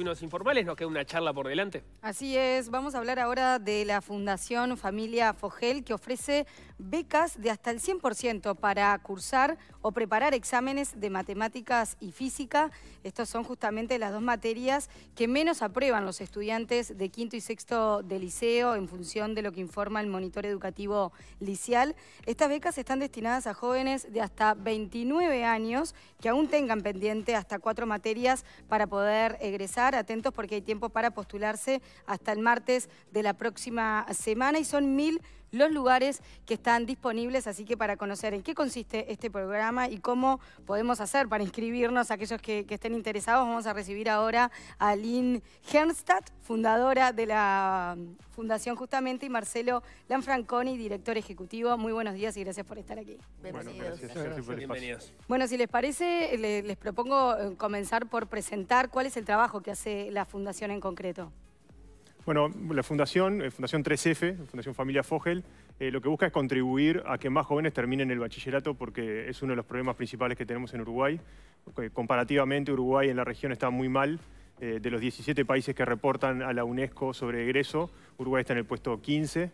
unos informales, nos queda una charla por delante. Así es, vamos a hablar ahora de la Fundación Familia Fogel que ofrece becas de hasta el 100% para cursar o preparar exámenes de matemáticas y física. Estas son justamente las dos materias que menos aprueban los estudiantes de quinto y sexto de liceo en función de lo que informa el monitor educativo licial. Estas becas están destinadas a jóvenes de hasta 29 años que aún tengan pendiente hasta cuatro materias para poder egresar atentos porque hay tiempo para postularse hasta el martes de la próxima semana y son mil los lugares que están disponibles, así que para conocer en qué consiste este programa y cómo podemos hacer para inscribirnos, aquellos que, estén interesados, vamos a recibir ahora a Lynn Hernstadt, fundadora de la um, fundación justamente, y Marcelo Lanfranconi, director ejecutivo. Muy buenos días y gracias por estar aquí. Bueno, Bienvenidos. Bueno, si les parece, les propongo eh, comenzar por presentar cuál es el trabajo que hace la fundación en concreto. Bueno, la Fundación, eh, Fundación 3F, Fundación Familia Fogel, eh, lo que busca es contribuir a que más jóvenes terminen el bachillerato porque es uno de los problemas principales que tenemos en Uruguay. Eh, comparativamente, Uruguay en la región está muy mal. de los 17 países que reportan a la UNESCO sobre egreso, Uruguay está en el puesto 15.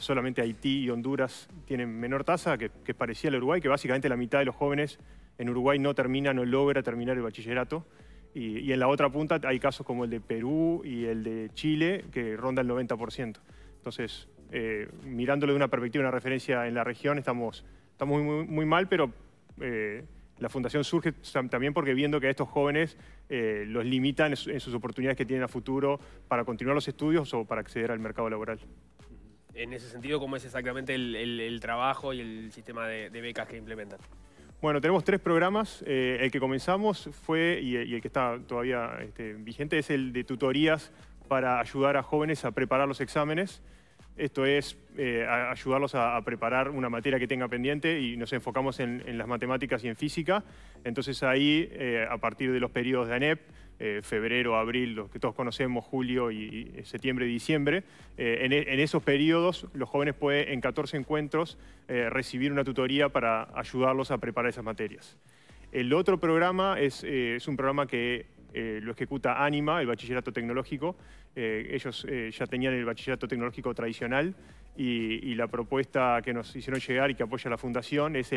solamente Haití y Honduras tienen menor tasa, que, que parecía el Uruguay, que básicamente la mitad de los jóvenes en Uruguay no terminan o logra terminar el bachillerato. Y, en la otra punta hay casos como el de Perú y el de Chile que ronda el 90%. Entonces, eh, mirándolo de una perspectiva, una referencia en la región, estamos, estamos muy, muy, mal, pero eh, la fundación surge también porque viendo que a estos jóvenes eh, los limitan en, sus oportunidades que tienen a futuro para continuar los estudios o para acceder al mercado laboral. En ese sentido, ¿cómo es exactamente el, trabajo y el sistema de becas que implementan? Bueno, tenemos tres programas. Eh, el que comenzamos fue, y, el que está todavía este, vigente, es el de tutorías para ayudar a jóvenes a preparar los exámenes. Esto es eh, ayudarlos a, preparar una materia que tenga pendiente y nos enfocamos en, las matemáticas y en física. Entonces ahí, eh, a partir de los periodos de ANEP, eh, febrero, abril, los que todos conocemos, julio y, y eh, septiembre, diciembre. Eh, e, en, esos periodos los jóvenes pueden en 14 encuentros recibir una tutoría para ayudarlos a preparar esas materias. El otro programa es, un programa que lo ejecuta ANIMA, el bachillerato tecnológico. ellos ya tenían el bachillerato tecnológico tradicional y, la propuesta que nos hicieron llegar y que apoya la Fundación es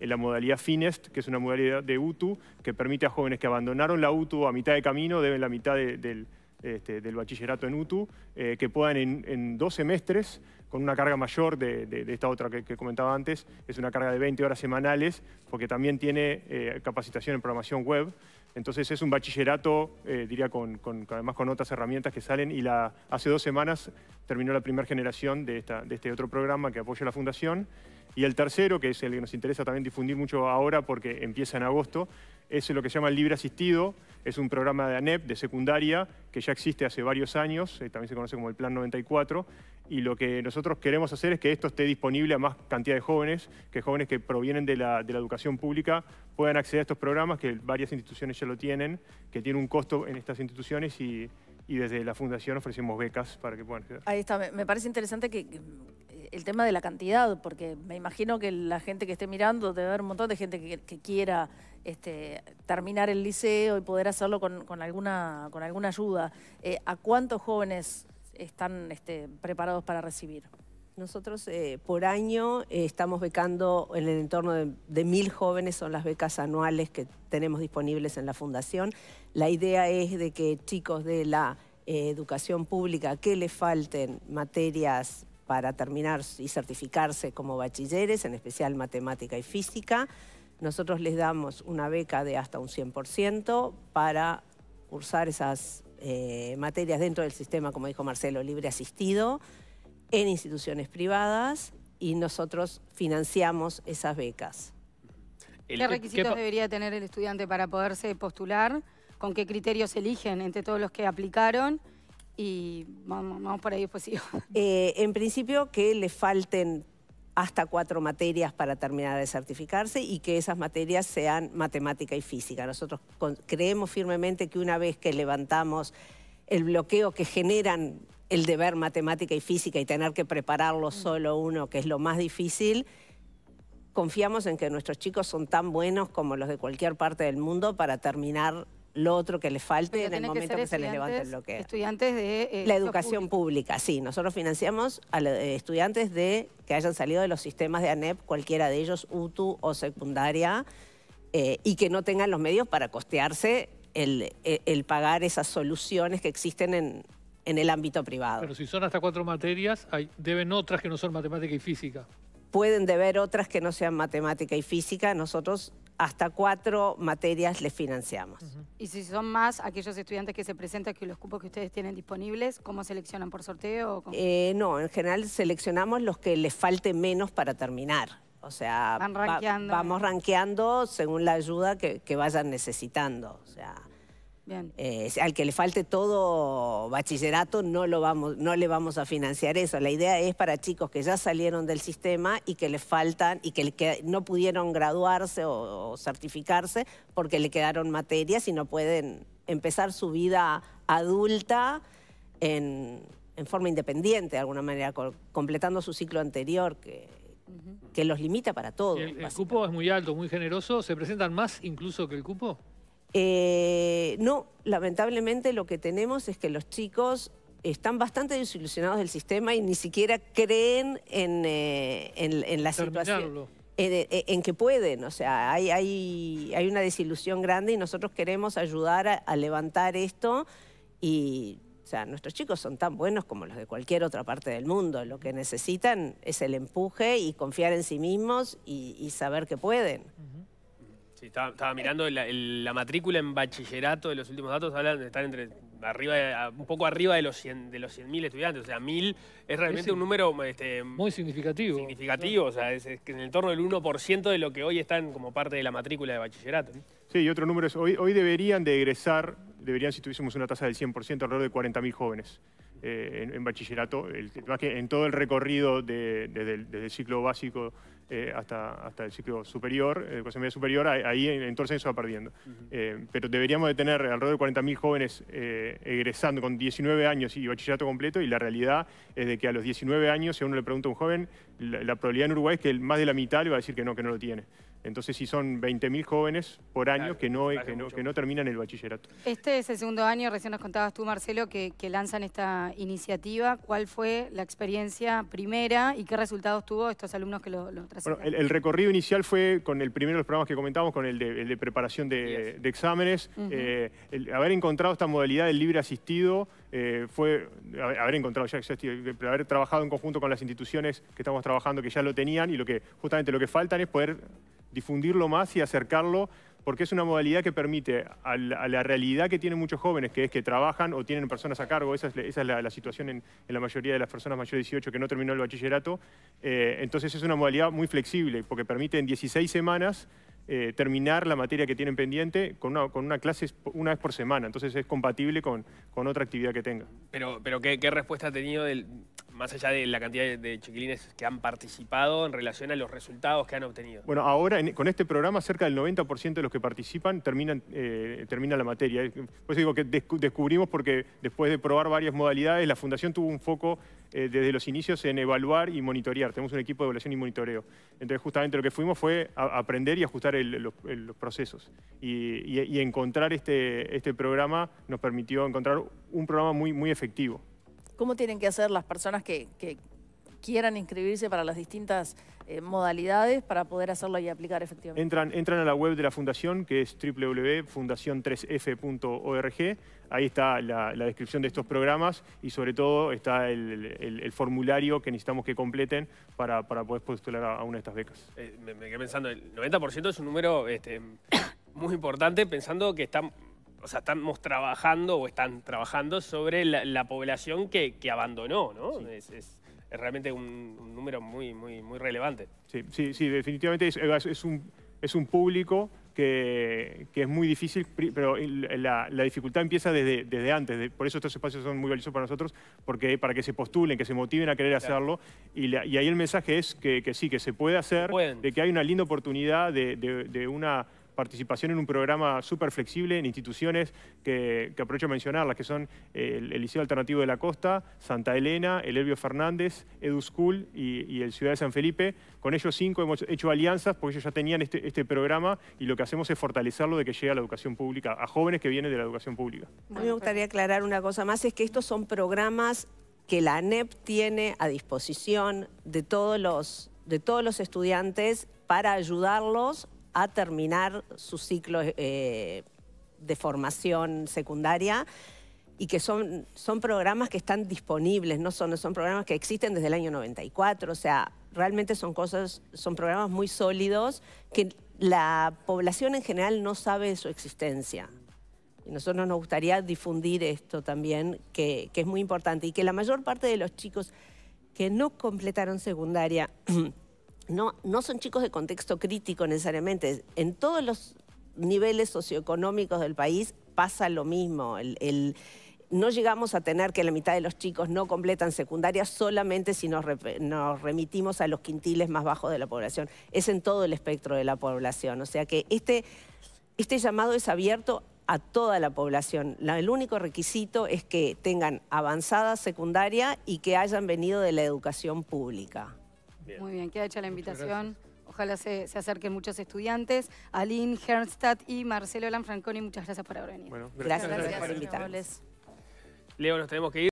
la modalidad FINEST, que es una modalidad de UTU que permite a jóvenes que abandonaron la UTU a mitad de camino, deben la mitad este, del, bachillerato en UTU, eh, que puedan en, dos semestres, con una carga mayor de, esta otra que, comentaba antes, es una carga de 20 horas semanales, porque también tiene eh, capacitación en programación web, entonces es un bachillerato, eh, diría, con, además con otras herramientas que salen y hace dos semanas terminó la primera generación de, de este otro programa que apoya la Fundación y el tercero, que es el que nos interesa también difundir mucho ahora porque empieza en agosto, es lo que se llama el Libre Asistido. Es un programa de ANEP, de secundaria, que ya existe hace varios años, eh, también se conoce como el Plan 94. Y lo que nosotros queremos hacer es que esto esté disponible a más cantidad de jóvenes, que jóvenes que provienen de la, educación pública puedan acceder a estos programas, que varias instituciones ya lo tienen, que tiene un costo en estas instituciones y, y desde la fundación ofrecemos becas para que puedan acceder. Ahí está, me parece interesante que eh, el tema de la cantidad, porque me imagino que la gente que esté mirando debe haber un montón de gente que, quiera este, terminar el liceo y poder hacerlo con, alguna, con alguna ayuda. Eh, ¿A cuántos jóvenes están este, preparados para recibir? Nosotros eh, por año eh, estamos becando en el entorno de, mil jóvenes, son las becas anuales que tenemos disponibles en la fundación. La idea es de que chicos de la educación pública que le falten materias para terminar y certificarse como bachilleres, en especial matemática y física. Nosotros les damos una beca de hasta un 100% para cursar esas eh, materias dentro del sistema, como dijo Marcelo, libre asistido, en instituciones privadas y nosotros financiamos esas becas. ¿Qué requisitos debería tener el estudiante para poderse postular? ¿Con qué criterios eligen entre todos los que aplicaron? y vamos, por ahí pues eh, en principio, que le falten hasta cuatro materias para terminar de certificarse y que esas materias sean matemática y física. Nosotros creemos firmemente que una vez que levantamos el bloqueo que generan el deber matemática y física y tener que prepararlo mm. solo uno, que es lo más difícil, confiamos en que nuestros chicos son tan buenos como los de cualquier parte del mundo para terminar lo otro que les falte en el momento que, se les levante el bloqueo. Estudiantes de... Eh, la educación pública. sí. Nosotros financiamos a eh, estudiantes de que hayan salido de los sistemas de ANEP, cualquiera de ellos, UTU o secundaria, eh, y que no tengan los medios para costearse el, pagar esas soluciones que existen en, el ámbito privado. Pero si son hasta cuatro materias, deben otras que no son matemática y física pueden deber otras que no sean matemática y física. Nosotros hasta cuatro materias les financiamos. Y si son más aquellos estudiantes que se presentan que los cupos que ustedes tienen disponibles, ¿cómo seleccionan por sorteo? Eh, no, en general seleccionamos los que les falte menos para terminar. O sea, vamos rankeando según la ayuda que, vayan necesitando. O sea, eh, al que le falte todo bachillerato no, lo vamos, no le vamos a financiar eso. La idea es para chicos que ya salieron del sistema y que les faltan y que, no pudieron graduarse o, certificarse porque le quedaron materias y no pueden empezar su vida adulta en, forma independiente, de alguna manera, completando su ciclo anterior que, los limita para todo. el cupo es muy alto, muy generoso. ¿Se presentan más incluso que el cupo? Eh, no, lamentablemente lo que tenemos es que los chicos están bastante desilusionados del sistema y ni siquiera creen en, eh, la situación. Eh, en, que pueden, o sea, hay, hay, hay, una desilusión grande y nosotros queremos ayudar a, levantar esto y o sea, nuestros chicos son tan buenos como los de cualquier otra parte del mundo. Lo que necesitan es el empuje y confiar en sí mismos y, saber que pueden. Sí, estaba, mirando la, matrícula en bachillerato de los últimos datos, hablan de entre arriba un poco arriba de los de los 100.000 estudiantes, o sea, 1000 es realmente un número este, muy significativo. Significativo, o sea, es, en el torno del 1% de lo que hoy están como parte de la matrícula de bachillerato. Sí, y otro número es hoy hoy deberían de egresar, deberían si tuviésemos una tasa del 100% alrededor de 40.000 jóvenes. Eh, en, bachillerato. que en todo el recorrido de, desde, el, ciclo básico eh, hasta, el ciclo superior, eh, educación media superior, ahí entonces eso va perdiendo. pero deberíamos de tener alrededor de 40.000 jóvenes egresando con 19 años y bachillerato completo y la realidad es de que a los 19 años, si a uno le pregunta a un joven, la, la probabilidad en Uruguay es que más de la mitad le va a decir que no, que no lo tiene. Entonces, si son 20.000 jóvenes por año que, no, eh, que, no, terminan el bachillerato. Este es el segundo año, recién nos contabas tú, Marcelo, que, lanzan esta iniciativa. ¿Cuál fue la experiencia primera y qué resultados tuvo estos alumnos que lo, lo bueno, el, recorrido inicial fue con el primero de los programas que comentábamos, con el de, preparación de, exámenes. Eh, haber encontrado esta modalidad del libre asistido eh, fue haber encontrado ya, haber trabajado en conjunto con las instituciones que estamos trabajando que ya lo tenían y lo que justamente lo que faltan es poder difundirlo más y acercarlo porque es una modalidad que permite a la, realidad que tienen muchos jóvenes, que es que trabajan o tienen personas a cargo, esa es, la, situación en, la mayoría de las personas mayores de 18 que no terminó el bachillerato, eh, entonces es una modalidad muy flexible, porque permite en 16 semanas eh, terminar la materia que tienen pendiente con una, clase una vez por semana, entonces es compatible con, con otra actividad que tenga. Pero, pero ¿qué, qué respuesta ha tenido del, más allá de la cantidad de chiquilines que han participado en relación a los resultados que han obtenido? Bueno, ahora con este programa cerca del 90% de los que participan terminan, eh, termina la materia. Eh, por eso digo que descubrimos porque después de probar varias modalidades, la Fundación tuvo un foco eh, desde los inicios en evaluar y monitorear. Tenemos un equipo de evaluación y monitoreo. Entonces justamente lo que fuimos fue aprender y ajustar los, procesos. Y, y, encontrar este, este programa nos permitió encontrar un programa muy, muy efectivo. ¿Cómo tienen que hacer las personas que, quieran inscribirse para las distintas eh, modalidades para poder hacerlo y aplicar efectivamente? Entran, entran a la web de la fundación, que es www.fundacion3f.org. Ahí está la, descripción de estos programas y sobre todo está el, formulario que necesitamos que completen para, poder postular a, una de estas becas. Eh, me, quedé pensando, el 90% es un número este, muy importante, pensando que está o sea, estamos trabajando o están trabajando sobre la, población que, abandonó, ¿no? Es, realmente un, número muy, muy, muy relevante. Sí, sí, definitivamente es, un, es un público que, es muy difícil, pero la, la dificultad empieza desde, antes. por eso estos espacios son muy valiosos para nosotros, porque para que se postulen, que se motiven a querer hacerlo. Y, ahí el mensaje es que, que sí, que se puede hacer, de que hay una linda oportunidad de, de, de una participación en un programa súper flexible en instituciones que, aprovecho a mencionar las que son eh, el, Liceo Alternativo de la Costa, Santa Elena, el Elvio Fernández, EduSchool y, el Ciudad de San Felipe. Con ellos cinco hemos hecho alianzas porque ellos ya tenían este, este, programa y lo que hacemos es fortalecerlo de que llegue a la educación pública, a jóvenes que vienen de la educación pública. me gustaría aclarar una cosa más, es que estos son programas que la ANEP tiene a disposición de todos los, de todos los estudiantes para ayudarlos a terminar su ciclo eh, de formación secundaria y que son, son programas que están disponibles, no son, son programas que existen desde el año 94, o sea, realmente son cosas, son programas muy sólidos que la población en general no sabe de su existencia. Y nosotros nos gustaría difundir esto también, que, que es muy importante, y que la mayor parte de los chicos que no completaron secundaria no, no son chicos de contexto crítico necesariamente. En todos los niveles socioeconómicos del país pasa lo mismo. no llegamos a tener que la mitad de los chicos no completan secundaria solamente si nos, remitimos a los quintiles más bajos de la población. Es en todo el espectro de la población. O sea que este, este llamado es abierto a toda la población. el único requisito es que tengan avanzada secundaria y que hayan venido de la educación pública. Muy bien, queda hecha la invitación. Ojalá se, acerquen muchos estudiantes. Aline Hernstadt y Marcelo Lanfranconi, muchas gracias por haber venido. Bueno, gracias, gracias por invitarles. Leo, nos tenemos que ir.